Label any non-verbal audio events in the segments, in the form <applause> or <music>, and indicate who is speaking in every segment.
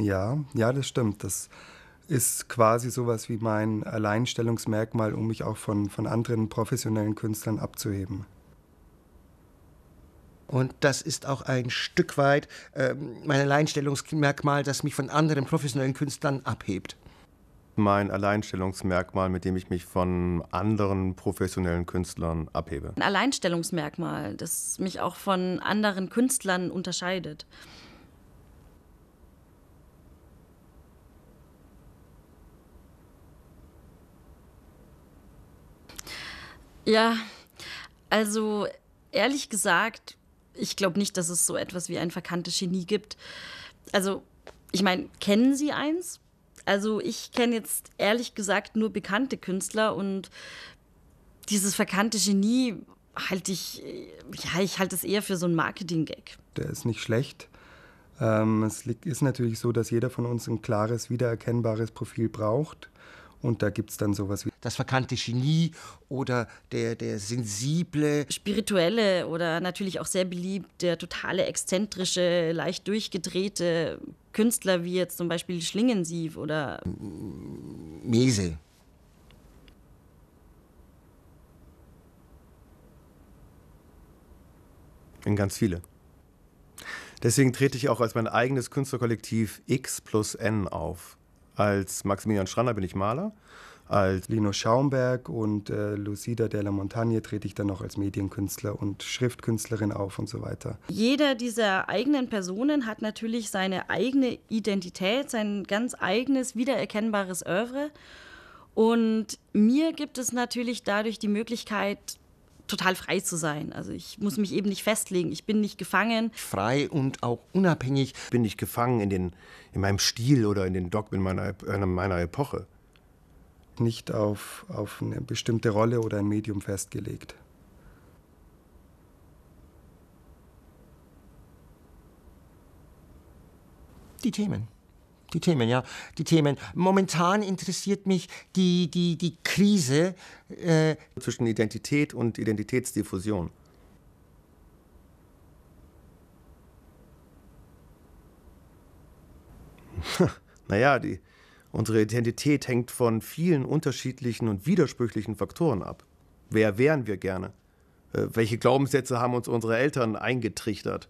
Speaker 1: Ja, ja, das stimmt. Das ist quasi sowas wie mein Alleinstellungsmerkmal, um mich auch von, von anderen professionellen Künstlern abzuheben. Und das ist auch ein Stück weit
Speaker 2: äh, mein Alleinstellungsmerkmal, das mich von anderen professionellen Künstlern abhebt. Mein Alleinstellungsmerkmal, mit dem ich mich von anderen professionellen Künstlern abhebe. Ein
Speaker 3: Alleinstellungsmerkmal, das mich auch von anderen Künstlern unterscheidet. Ja, also ehrlich gesagt, ich glaube nicht, dass es so etwas wie ein verkanntes Genie gibt. Also, ich meine, kennen Sie eins? Also, ich kenne jetzt ehrlich gesagt nur bekannte Künstler und dieses verkannte Genie halte ich, ja, ich halte es eher für so ein Marketing-Gag.
Speaker 1: Der ist nicht schlecht. Ähm, es ist natürlich so, dass jeder von uns ein klares, wiedererkennbares Profil braucht. Und da gibt es dann sowas wie das verkannte Genie oder der, der
Speaker 2: sensible.
Speaker 3: Spirituelle oder natürlich auch sehr beliebt, der totale exzentrische, leicht durchgedrehte Künstler wie jetzt zum Beispiel Schlingensief oder.
Speaker 2: Mese. In ganz viele. Deswegen trete ich auch als mein eigenes Künstlerkollektiv X plus N auf. Als Maximilian Strander
Speaker 1: bin ich Maler. Als Lino Schaumberg und äh, Lucida della Montagne trete ich dann noch als Medienkünstler und Schriftkünstlerin auf und so weiter.
Speaker 3: Jeder dieser eigenen Personen hat natürlich seine eigene Identität, sein ganz eigenes, wiedererkennbares Oeuvre. Und mir gibt es natürlich dadurch die Möglichkeit, total frei zu sein. Also ich muss mich eben nicht festlegen, ich bin nicht gefangen.
Speaker 2: Frei und auch unabhängig bin ich gefangen in, den, in meinem Stil oder in den Dogmen meiner, äh, meiner Epoche.
Speaker 1: Nicht auf, auf eine bestimmte Rolle oder ein Medium festgelegt.
Speaker 2: Die Themen. Die Themen, ja, die Themen. Momentan interessiert mich die, die, die Krise äh zwischen Identität und Identitätsdiffusion. <laughs> naja, die, unsere Identität hängt von vielen unterschiedlichen und widersprüchlichen Faktoren ab. Wer wären wir gerne? Äh, welche Glaubenssätze haben uns unsere Eltern eingetrichtert?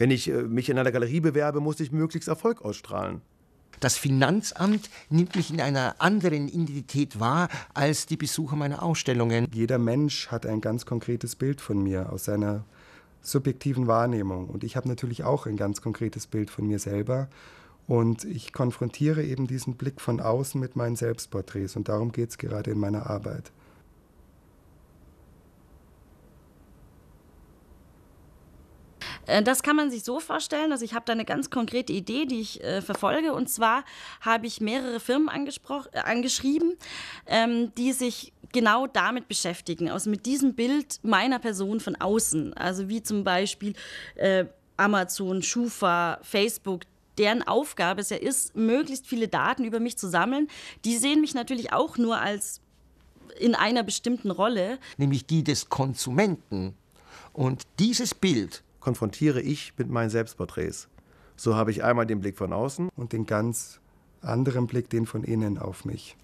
Speaker 2: Wenn ich äh, mich in einer Galerie bewerbe, muss ich möglichst Erfolg ausstrahlen. Das Finanzamt nimmt mich in
Speaker 1: einer anderen Identität wahr als die Besucher meiner Ausstellungen. Jeder Mensch hat ein ganz konkretes Bild von mir aus seiner subjektiven Wahrnehmung. Und ich habe natürlich auch ein ganz konkretes Bild von mir selber. Und ich konfrontiere eben diesen Blick von außen mit meinen Selbstporträts. Und darum geht es gerade in meiner Arbeit.
Speaker 3: Äh, das kann man sich so vorstellen. Also ich habe da eine ganz konkrete Idee, die ich äh, verfolge. Und zwar habe ich mehrere Firmen äh, angeschrieben, ähm, die sich genau damit beschäftigen, also mit diesem Bild meiner Person von außen. Also wie zum Beispiel äh, Amazon, Schufa, Facebook, deren Aufgabe es ja ist, möglichst viele Daten über mich zu sammeln. Die sehen mich natürlich auch nur als in einer bestimmten Rolle.
Speaker 2: Nämlich die des Konsumenten. Und dieses Bild konfrontiere ich mit meinen Selbstporträts.
Speaker 1: So habe ich einmal den Blick von außen und den ganz anderen Blick, den von innen auf mich.